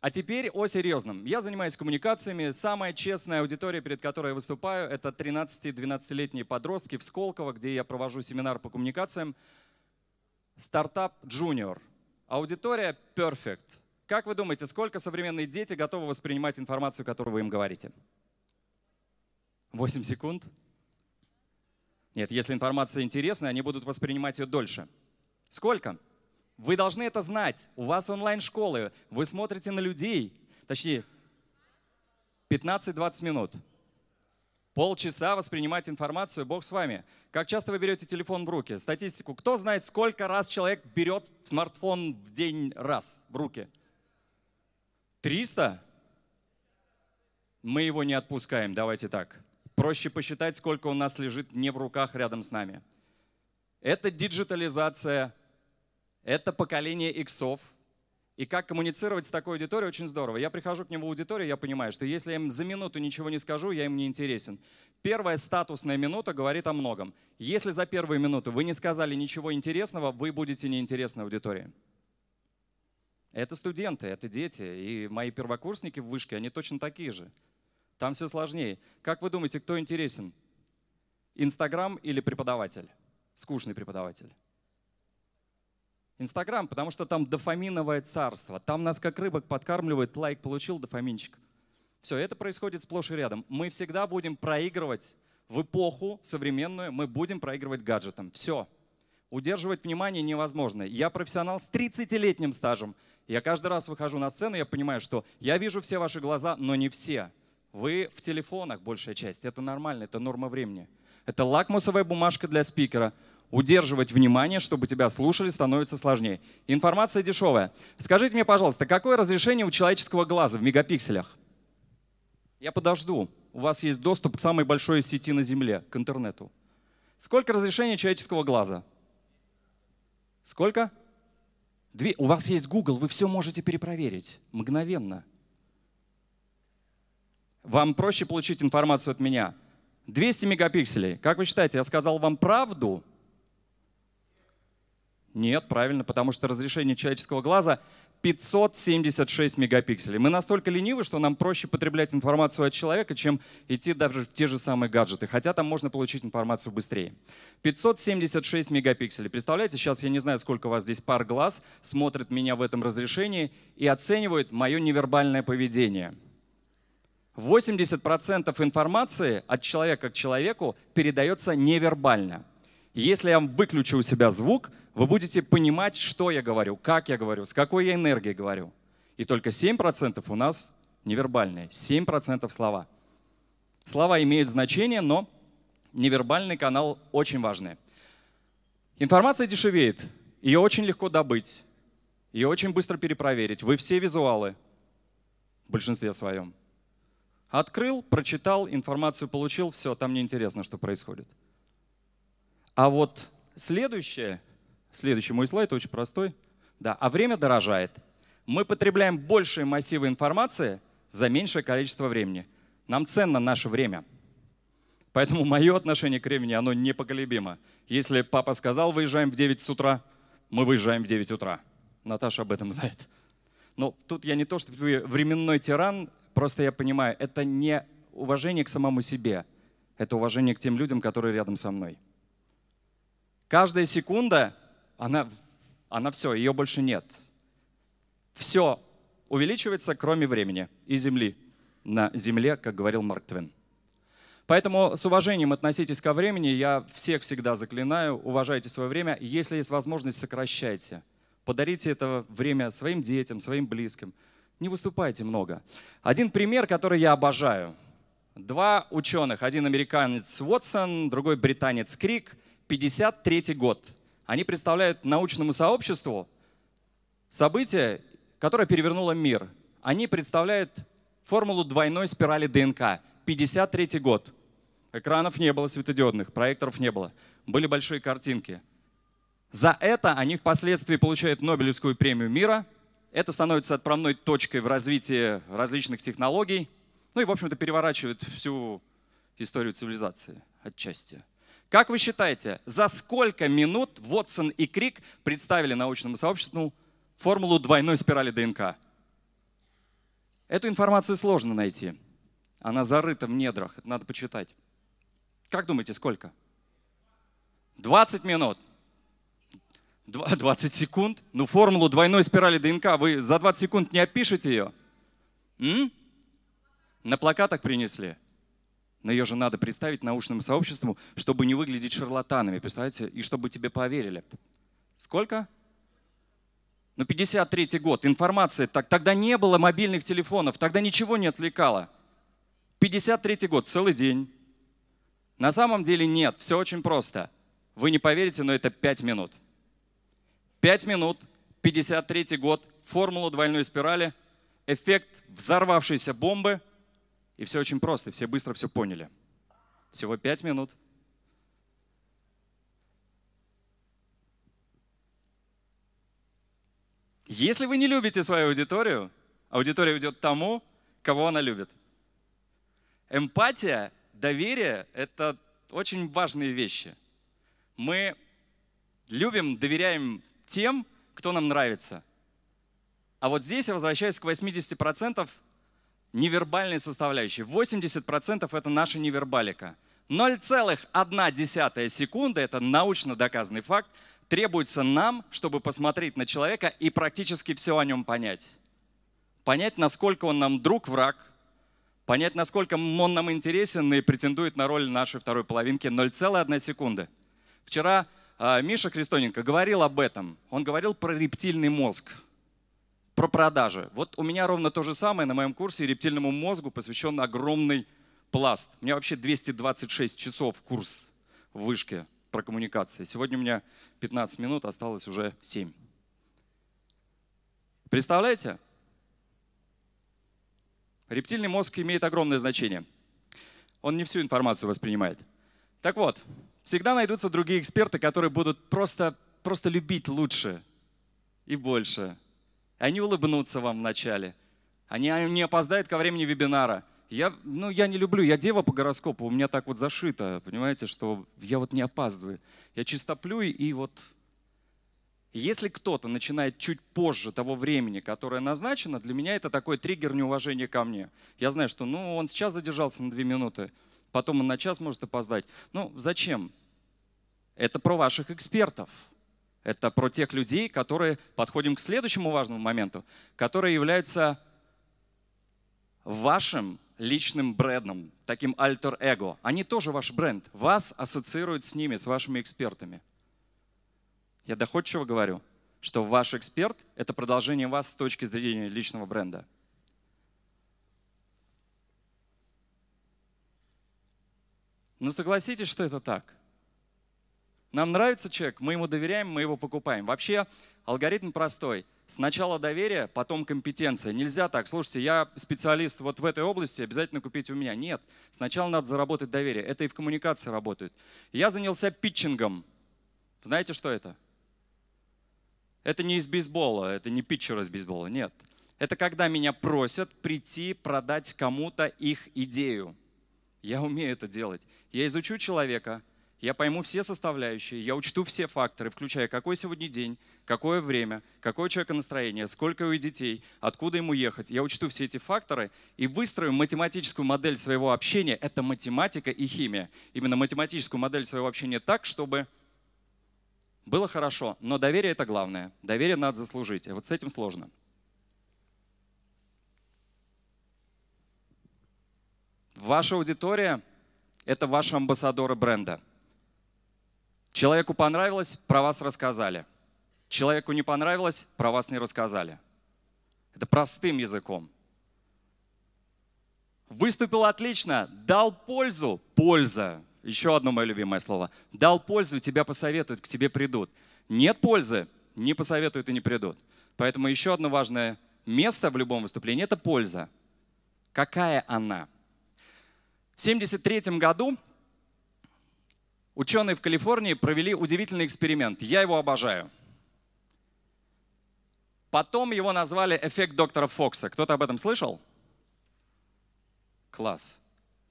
А теперь о серьезном. Я занимаюсь коммуникациями. Самая честная аудитория, перед которой я выступаю, это 13-12-летние подростки в Сколково, где я провожу семинар по коммуникациям. Стартап Junior. Аудитория Perfect. Как вы думаете, сколько современные дети готовы воспринимать информацию, которую вы им говорите? 8 секунд? Нет, если информация интересная, они будут воспринимать ее дольше. Сколько? Вы должны это знать. У вас онлайн-школы. Вы смотрите на людей. Точнее, 15-20 минут. Полчаса воспринимать информацию, Бог с вами. Как часто вы берете телефон в руки? Статистику. Кто знает, сколько раз человек берет смартфон в день раз в руки? 300? Мы его не отпускаем, давайте так. Проще посчитать, сколько у нас лежит не в руках рядом с нами. Это диджитализация это поколение иксов. И как коммуницировать с такой аудиторией очень здорово. Я прихожу к нему в аудиторию, я понимаю, что если я им за минуту ничего не скажу, я им не интересен. Первая статусная минута говорит о многом. Если за первую минуту вы не сказали ничего интересного, вы будете неинтересны аудитории. Это студенты, это дети. И мои первокурсники в вышке, они точно такие же. Там все сложнее. Как вы думаете, кто интересен? Инстаграм или преподаватель? Скучный преподаватель. Инстаграм, потому что там дофаминовое царство. Там нас как рыбок подкармливают, лайк получил, дофаминчик. Все, это происходит сплошь и рядом. Мы всегда будем проигрывать в эпоху современную, мы будем проигрывать гаджетом. Все. Удерживать внимание невозможно. Я профессионал с 30-летним стажем. Я каждый раз выхожу на сцену, я понимаю, что я вижу все ваши глаза, но не все. Вы в телефонах большая часть. Это нормально, это норма времени. Это лакмусовая бумажка для спикера. Удерживать внимание, чтобы тебя слушали, становится сложнее. Информация дешевая. Скажите мне, пожалуйста, какое разрешение у человеческого глаза в мегапикселях? Я подожду. У вас есть доступ к самой большой сети на Земле, к интернету. Сколько разрешения человеческого глаза? Сколько? Две. У вас есть Google, вы все можете перепроверить мгновенно. Вам проще получить информацию от меня. 200 мегапикселей. Как вы считаете, я сказал вам правду нет, правильно, потому что разрешение человеческого глаза 576 мегапикселей. Мы настолько ленивы, что нам проще потреблять информацию от человека, чем идти даже в те же самые гаджеты, хотя там можно получить информацию быстрее. 576 мегапикселей. Представляете, сейчас я не знаю, сколько у вас здесь пар глаз смотрит меня в этом разрешении и оценивает мое невербальное поведение. 80% информации от человека к человеку передается невербально. Если я выключу у себя звук, вы будете понимать, что я говорю, как я говорю, с какой я энергией говорю. И только 7% у нас невербальные, 7% слова. Слова имеют значение, но невербальный канал очень важный. Информация дешевеет, ее очень легко добыть, ее очень быстро перепроверить. Вы все визуалы в большинстве своем. Открыл, прочитал, информацию получил, все, там неинтересно, что происходит. А вот следующее, следующий мой слайд очень простой. Да, а время дорожает. Мы потребляем большие массивы информации за меньшее количество времени. Нам ценно наше время. Поэтому мое отношение к времени, оно непоколебимо. Если папа сказал, выезжаем в 9 с утра, мы выезжаем в 9 утра. Наташа об этом знает. Но тут я не то, что временной тиран, просто я понимаю, это не уважение к самому себе, это уважение к тем людям, которые рядом со мной. Каждая секунда, она, она все, ее больше нет. Все увеличивается, кроме времени и Земли. На Земле, как говорил Марк Твен. Поэтому с уважением относитесь ко времени. Я всех всегда заклинаю, уважайте свое время. Если есть возможность, сокращайте. Подарите это время своим детям, своим близким. Не выступайте много. Один пример, который я обожаю. Два ученых, один американец Уотсон, другой британец Крик – 1953 год. Они представляют научному сообществу событие, которое перевернуло мир. Они представляют формулу двойной спирали ДНК. 1953 год. Экранов не было светодиодных, проекторов не было. Были большие картинки. За это они впоследствии получают Нобелевскую премию мира. Это становится отправной точкой в развитии различных технологий. Ну и, в общем-то, переворачивает всю историю цивилизации отчасти. Как вы считаете, за сколько минут Вотсон и Крик представили научному сообществу формулу двойной спирали ДНК? Эту информацию сложно найти. Она зарыта в недрах, это надо почитать. Как думаете, сколько? 20 минут. 20 секунд? Ну, формулу двойной спирали ДНК вы за 20 секунд не опишете ее? М? На плакатах принесли но ее же надо представить научному сообществу, чтобы не выглядеть шарлатанами, представляете, и чтобы тебе поверили. Сколько? Ну, 53-й год, информация, так, тогда не было мобильных телефонов, тогда ничего не отвлекало. 53-й год, целый день. На самом деле нет, все очень просто. Вы не поверите, но это 5 минут. 5 минут, 53-й год, формула двойной спирали, эффект взорвавшейся бомбы – и все очень просто, все быстро все поняли. Всего пять минут. Если вы не любите свою аудиторию, аудитория идет тому, кого она любит. Эмпатия, доверие — это очень важные вещи. Мы любим, доверяем тем, кто нам нравится. А вот здесь я возвращаюсь к 80% невербальной составляющей. 80% это наша невербалика. 0,1 секунды, это научно доказанный факт, требуется нам, чтобы посмотреть на человека и практически все о нем понять. Понять, насколько он нам друг, враг, понять, насколько он нам интересен и претендует на роль нашей второй половинки 0,1 секунды. Вчера а, Миша Христоненко говорил об этом. Он говорил про рептильный мозг про продажи. Вот у меня ровно то же самое на моем курсе рептильному мозгу посвящен огромный пласт. У меня вообще 226 часов курс в вышке про коммуникации. Сегодня у меня 15 минут, осталось уже 7. Представляете? Рептильный мозг имеет огромное значение. Он не всю информацию воспринимает. Так вот, всегда найдутся другие эксперты, которые будут просто, просто любить лучше и больше они улыбнутся вам вначале. Они не опоздают ко времени вебинара. Я, ну, я не люблю, я дева по гороскопу, у меня так вот зашито, понимаете, что я вот не опаздываю. Я чистоплю и вот... Если кто-то начинает чуть позже того времени, которое назначено, для меня это такой триггер неуважения ко мне. Я знаю, что ну, он сейчас задержался на две минуты, потом он на час может опоздать. Ну, зачем? Это про ваших экспертов. Это про тех людей, которые, подходим к следующему важному моменту, которые являются вашим личным брендом, таким альтер-эго. Они тоже ваш бренд. Вас ассоциируют с ними, с вашими экспертами. Я доходчиво говорю, что ваш эксперт — это продолжение вас с точки зрения личного бренда. Но ну, согласитесь, что это так. Нам нравится человек, мы ему доверяем, мы его покупаем. Вообще алгоритм простой. Сначала доверие, потом компетенция. Нельзя так, слушайте, я специалист вот в этой области, обязательно купить у меня. Нет, сначала надо заработать доверие. Это и в коммуникации работает. Я занялся питчингом. Знаете, что это? Это не из бейсбола, это не питчер из бейсбола, нет. Это когда меня просят прийти продать кому-то их идею. Я умею это делать. Я изучу человека, я пойму все составляющие, я учту все факторы, включая какой сегодня день, какое время, какое у человека настроение, сколько у детей, откуда ему ехать. Я учту все эти факторы и выстрою математическую модель своего общения. Это математика и химия. Именно математическую модель своего общения так, чтобы было хорошо. Но доверие — это главное. Доверие надо заслужить. А вот с этим сложно. Ваша аудитория — это ваши амбассадоры бренда — Человеку понравилось, про вас рассказали. Человеку не понравилось, про вас не рассказали. Это простым языком. Выступил отлично, дал пользу, польза. Еще одно мое любимое слово. Дал пользу, тебя посоветуют, к тебе придут. Нет пользы, не посоветуют и не придут. Поэтому еще одно важное место в любом выступлении – это польза. Какая она? В 1973 году Ученые в Калифорнии провели удивительный эксперимент. Я его обожаю. Потом его назвали эффект доктора Фокса. Кто-то об этом слышал? Класс.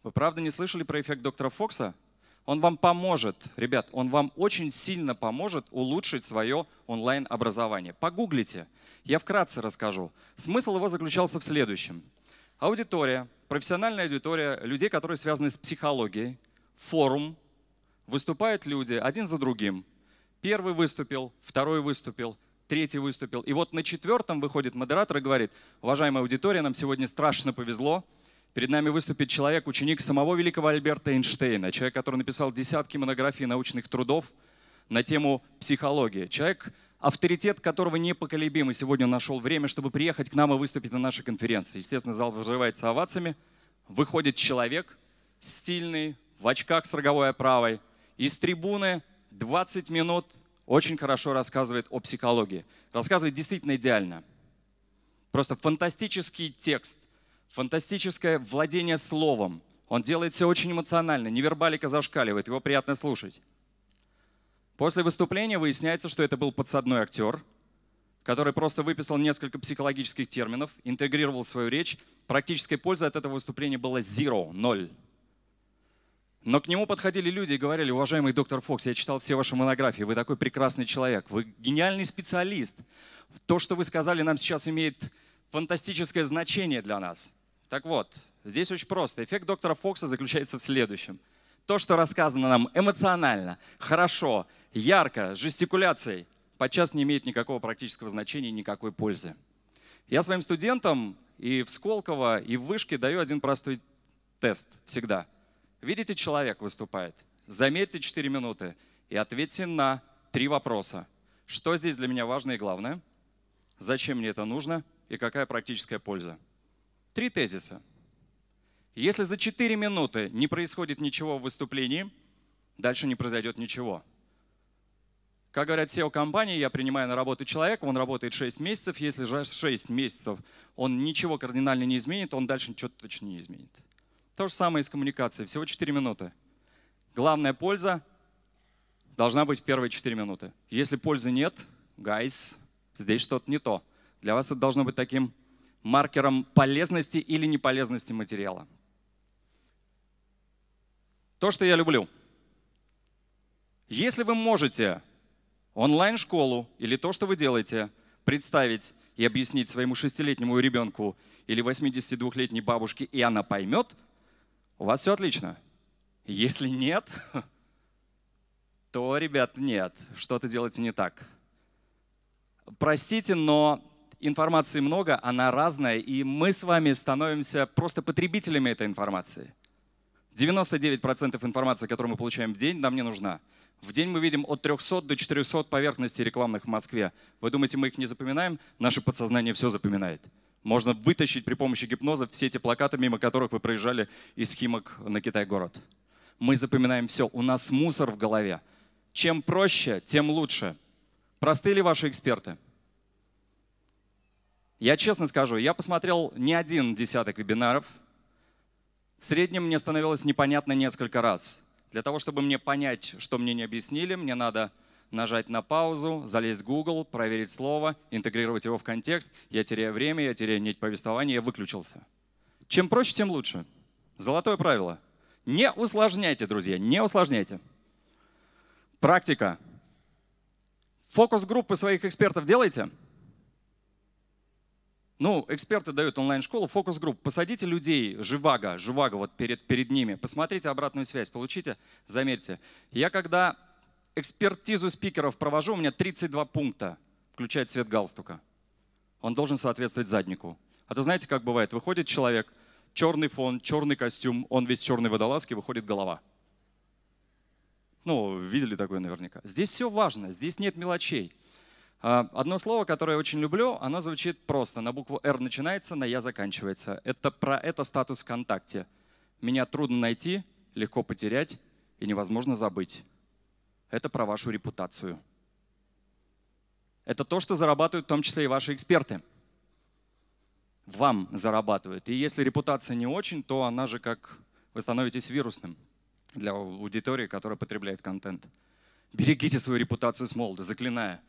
Вы правда не слышали про эффект доктора Фокса? Он вам поможет, ребят, он вам очень сильно поможет улучшить свое онлайн-образование. Погуглите, я вкратце расскажу. Смысл его заключался в следующем. Аудитория, профессиональная аудитория людей, которые связаны с психологией, форум, Выступают люди один за другим. Первый выступил, второй выступил, третий выступил. И вот на четвертом выходит модератор и говорит, уважаемая аудитория, нам сегодня страшно повезло. Перед нами выступит человек, ученик самого великого Альберта Эйнштейна, человек, который написал десятки монографий и научных трудов на тему психологии. Человек, авторитет которого непоколебим, и сегодня он нашел время, чтобы приехать к нам и выступить на нашей конференции. Естественно, зал взрывается овациями. Выходит человек, стильный, в очках с роговой оправой, из трибуны 20 минут очень хорошо рассказывает о психологии. Рассказывает действительно идеально. Просто фантастический текст, фантастическое владение словом. Он делает все очень эмоционально, невербалика зашкаливает, его приятно слушать. После выступления выясняется, что это был подсадной актер, который просто выписал несколько психологических терминов, интегрировал свою речь. Практической пользы от этого выступления было zero, ноль. Но к нему подходили люди и говорили, уважаемый доктор Фокс, я читал все ваши монографии, вы такой прекрасный человек, вы гениальный специалист. То, что вы сказали, нам сейчас имеет фантастическое значение для нас. Так вот, здесь очень просто. Эффект доктора Фокса заключается в следующем. То, что рассказано нам эмоционально, хорошо, ярко, жестикуляцией, подчас не имеет никакого практического значения, никакой пользы. Я своим студентам и в Сколково, и в Вышке даю один простой тест всегда – Видите, человек выступает. Замерьте 4 минуты и ответьте на три вопроса. Что здесь для меня важно и главное? Зачем мне это нужно? И какая практическая польза? Три тезиса. Если за 4 минуты не происходит ничего в выступлении, дальше не произойдет ничего. Как говорят SEO-компании, я принимаю на работу человека, он работает 6 месяцев. Если же 6 месяцев он ничего кардинально не изменит, он дальше ничего точно не изменит. То же самое и с коммуникацией. Всего 4 минуты. Главная польза должна быть в первые 4 минуты. Если пользы нет, guys, здесь что-то не то. Для вас это должно быть таким маркером полезности или неполезности материала. То, что я люблю. Если вы можете онлайн-школу или то, что вы делаете, представить и объяснить своему шестилетнему ребенку или 82-летней бабушке, и она поймет – у вас все отлично. Если нет, то, ребят, нет, что-то делаете не так. Простите, но информации много, она разная, и мы с вами становимся просто потребителями этой информации. 99% информации, которую мы получаем в день, нам не нужна. В день мы видим от 300 до 400 поверхностей рекламных в Москве. Вы думаете, мы их не запоминаем? Наше подсознание все запоминает. Можно вытащить при помощи гипноза все эти плакаты, мимо которых вы проезжали из Химок на Китай-город. Мы запоминаем все. У нас мусор в голове. Чем проще, тем лучше. Просты ли ваши эксперты? Я честно скажу, я посмотрел не один десяток вебинаров. В среднем мне становилось непонятно несколько раз. Для того, чтобы мне понять, что мне не объяснили, мне надо нажать на паузу, залезть в Google, проверить слово, интегрировать его в контекст. Я теряю время, я теряю нить повествования, я выключился. Чем проще, тем лучше. Золотое правило. Не усложняйте, друзья, не усложняйте. Практика. Фокус-группы своих экспертов делайте. Ну, эксперты дают онлайн-школу, фокус-групп. Посадите людей, живаго, живаго вот перед, перед ними. Посмотрите обратную связь, получите, замерьте. Я когда экспертизу спикеров провожу, у меня 32 пункта, включая цвет галстука. Он должен соответствовать заднику. А то знаете, как бывает, выходит человек, черный фон, черный костюм, он весь черный водолазки, выходит голова. Ну, видели такое наверняка. Здесь все важно, здесь нет мелочей. А, одно слово, которое я очень люблю, оно звучит просто. На букву «Р» начинается, на «Я» заканчивается. Это про это статус ВКонтакте. Меня трудно найти, легко потерять и невозможно забыть это про вашу репутацию. Это то, что зарабатывают в том числе и ваши эксперты. Вам зарабатывают. И если репутация не очень, то она же как вы становитесь вирусным для аудитории, которая потребляет контент. Берегите свою репутацию с молода, заклиная.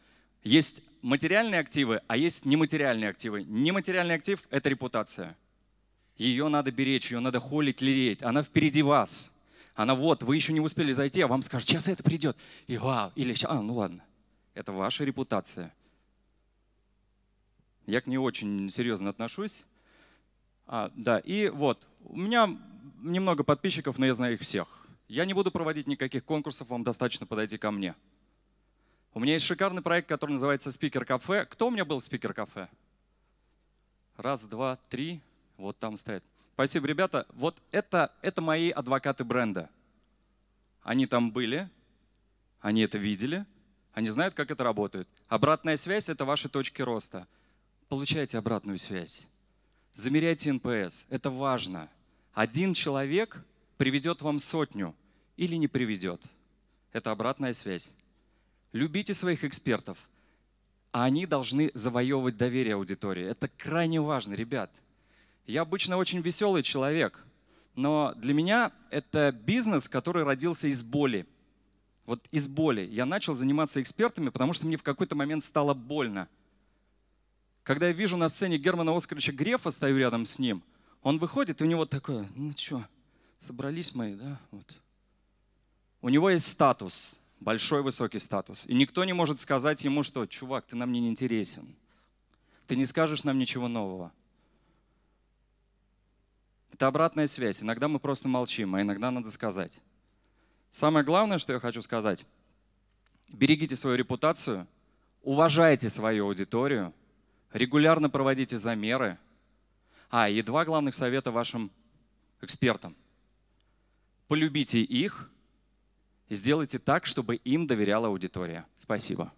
Есть материальные активы, а есть нематериальные активы. Нематериальный актив — это репутация. Ее надо беречь, ее надо холить, лелеять. Она впереди вас. Она вот, вы еще не успели зайти, а вам скажут, сейчас это придет. И вау, или сейчас, а, ну ладно. Это ваша репутация. Я к ней очень серьезно отношусь. А, да, и вот, у меня немного подписчиков, но я знаю их всех. Я не буду проводить никаких конкурсов, вам достаточно подойти ко мне. У меня есть шикарный проект, который называется «Спикер кафе». Кто у меня был в «Спикер кафе»? Раз, два, три. Вот там стоит. Спасибо, ребята. Вот это, это мои адвокаты бренда. Они там были, они это видели, они знают, как это работает. Обратная связь — это ваши точки роста. Получайте обратную связь. Замеряйте НПС. Это важно. Один человек приведет вам сотню или не приведет. Это обратная связь. Любите своих экспертов. А они должны завоевывать доверие аудитории. Это крайне важно, ребят. Я обычно очень веселый человек, но для меня это бизнес, который родился из боли. Вот из боли. Я начал заниматься экспертами, потому что мне в какой-то момент стало больно. Когда я вижу на сцене Германа Оскаровича Грефа, стою рядом с ним, он выходит, и у него такое, ну что, собрались мои, да? Вот. У него есть статус, большой высокий статус. И никто не может сказать ему, что, чувак, ты нам не интересен. Ты не скажешь нам ничего нового. Это обратная связь. Иногда мы просто молчим, а иногда надо сказать. Самое главное, что я хочу сказать, берегите свою репутацию, уважайте свою аудиторию, регулярно проводите замеры. А, и два главных совета вашим экспертам. Полюбите их, сделайте так, чтобы им доверяла аудитория. Спасибо.